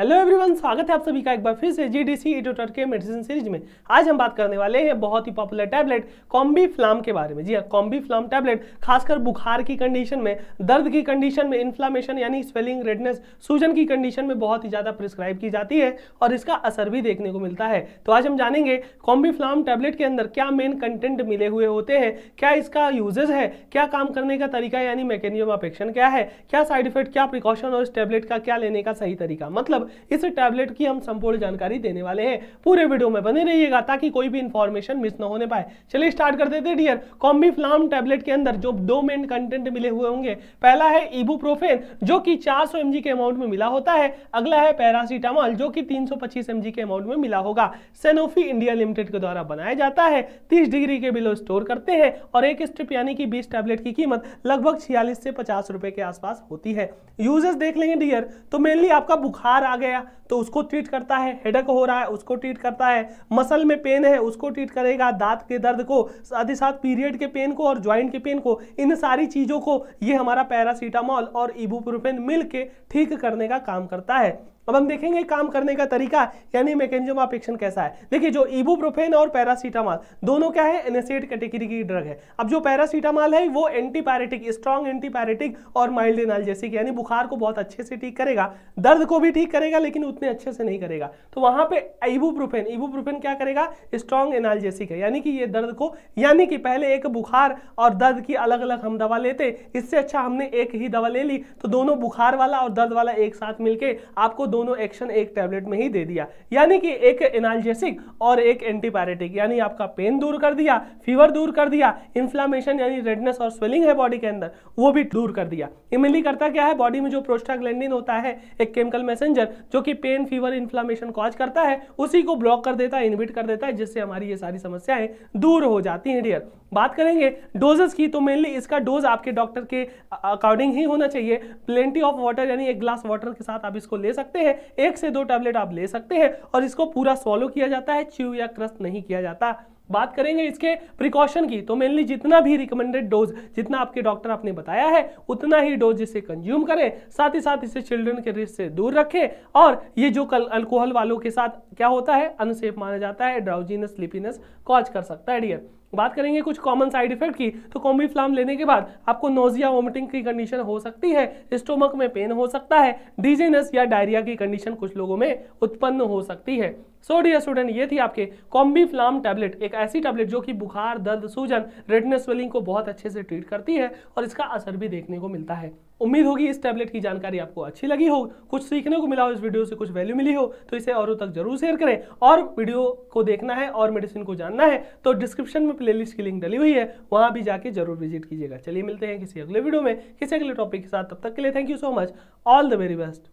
hello everyone स्वागत है आप सभी का एक बार फिर से जी डी सी एडिटर के मेडिसिन सीरीज में आज हम बात करने वाले हैं बहुत ही पॉपुलर टैबलेट कॉम्बी फ्लाम के बारे में जी हाँ कॉम्बी फ्लाम टैबलेट खासकर बुखार की कंडीशन में दर्द की कंडीशन में इन्फ्लामेशन यानी स्वेलिंग रेडनेस सूजन की कंडीशन में बहुत ही ज़्यादा प्रिस्क्राइब की जाती है और इसका असर भी देखने को मिलता है तो आज हम जानेंगे कॉम्बी फ्लाम टैबलेट के अंदर क्या मेन कंटेंट मिले हुए होते हैं क्या इसका यूजेज है क्या काम करने का तरीका यानी मैकेनियम अपेक्षण क्या है क्या साइड इफेक्ट क्या प्रिकॉशन और इस टैबलेट का क्या लेने का सही तरीका मतलब इस टैबलेट की हम संपूर्ण जानकारी देने वाले हैं पूरे वीडियो में बने रहिएगा ताकि कोई भी इंफॉर्मेशन मिस न होने पाए चलिए स्टार्ट कर देते डियर कॉम्बी फ्लाम टैबलेट के अंदर जो दो मेन कंटेंट मिले हुए होंगे पहला है इबू जो कि चार सौ के अमाउंट में मिला होता है अगला है पैरासीटामॉल जो कि तीन सौ के अमाउंट में मिला होगा सेनोफी इंडिया लिमिटेड के द्वारा बनाया जाता है तीस डिग्री के बिलो स्टोर करते हैं और एक स्ट्रिप यानी कि बीस टैबलेट की कीमत लगभग छियालीस से पचास रुपए के आसपास होती है यूजेस देख लेंगे डियर तो मेनली आपका बुखार आ गया तो उसको ट्रीट करता है हेडक हो रहा है उसको ट्रीट करता है मसल में पेन है उसको ट्रीट करेगा दांत के दर्द को साथ ही साथ पीरियड के पेन को और ज्वाइंट के पेन को इन सारी चीज़ों को ये हमारा पैरासीटामॉल और इबूप्रोफेन मिल ठीक करने का काम करता है अब हम देखेंगे काम करने का तरीका यानी मैकेनिज्म ऑफ एक्शन कैसा है देखिए जो इबूप्रोफेन और पैरासीटामॉल दोनों क्या है एनेसेड कैटेगरी की ड्रग है अब जो पैरासीटामॉल है वो एंटीपायरेटिक स्ट्रॉन्ग एंटीपायरेटिक और माइल्ड एनाल्जेसिक यानी बुखार को बहुत अच्छे से ठीक करेगा दर्द को भी ठीक करेगा लेकिन उतने अच्छे से नहीं करेगा तो वहां पे इबूप्रोफेन इबूप्रोफेन क्या करेगा स्ट्रॉन्ग एनाल्जेसिक है यानी कि ये दर्द को यानी कि पहले एक बुखार और दर्द की अलग अलग हम दवा लेते इससे अच्छा हमने एक ही दवा ले ली तो दोनों बुखार वाला और दर्द वाला एक साथ मिलके आपको दोनों एक्शन एक टैबलेट में ही दे दिया यानी कि एक एनाल्जेसिक और एक एंटीपायरेटिक यानी आपका पेन दूर कर दिया फीवर दूर कर दिया इन्फ्लामेशन यानी रेडनेस और स्वेलिंग है बॉडी के अंदर वो भी दूर कर दिया इमिली करता क्या है बॉडी में जो प्रोस्टाग्लैंडिन होता है एक केमिकल मैसेंजर जो कि पेन फीवर इन्फ्लामेशन कॉज करता है उसी को ब्लॉक कर देता है इन्विट कर देता है जिससे हमारी ये सारी समस्याएं दूर हो जाती हैं डियर बात करेंगे डोजेस की तो मेनली इसका डोज आपके डॉक्टर के अकॉर्डिंग ही होना चाहिए प्लेंटी ऑफ वाटर यानी एक ग्लास वाटर के साथ आप इसको ले सकते हैं सकते हैं एक से दो टैबलेट आप ले सकते हैं और इसको पूरा सॉलो किया जाता है च्यू या क्रस्ट नहीं किया जाता बात करेंगे इसके प्रिकॉशन की तो मेनली जितना भी रिकमेंडेड डोज जितना आपके डॉक्टर आपने बताया है उतना ही डोज इसे कंज्यूम करें साथ ही साथ इसे चिल्ड्रन के रिस्क से दूर रखें और ये जो कल अल्कोहल वालों के साथ क्या होता है अनसेफ माना जाता है ड्राउजीनेस स्लीपीनेस कॉज कर सकता है डियर बात करेंगे कुछ कॉमन साइड इफेक्ट की तो कॉम्बीफ्लाम लेने के बाद आपको नोजिया वोमिटिंग की कंडीशन हो सकती है स्टोमक में पेन हो सकता है डिजीनेस या डायरिया की कंडीशन कुछ लोगों में उत्पन्न हो सकती है सो डियर स्टूडेंट ये थी आपके कॉम्बी फ्लाम टैबलेट एक ऐसी टैबलेट जो कि बुखार दर्द सूजन रेडनेस स्वेलिंग को बहुत अच्छे से ट्रीट करती है और इसका असर भी देखने को मिलता है उम्मीद होगी इस टैबलेट की जानकारी आपको अच्छी लगी हो कुछ सीखने को मिला हो इस वीडियो से कुछ वैल्यू मिली हो तो इसे औरों तक जरूर शेयर करें और वीडियो को देखना है और मेडिसिन को जानना है तो डिस्क्रिप्शन में प्ले की लिंक डली हुई है वहाँ भी जाके जरूर विजिट कीजिएगा चलिए मिलते हैं किसी अगले वीडियो में किसी अगले टॉपिक के साथ तब तक के लिए thank you so much all the very best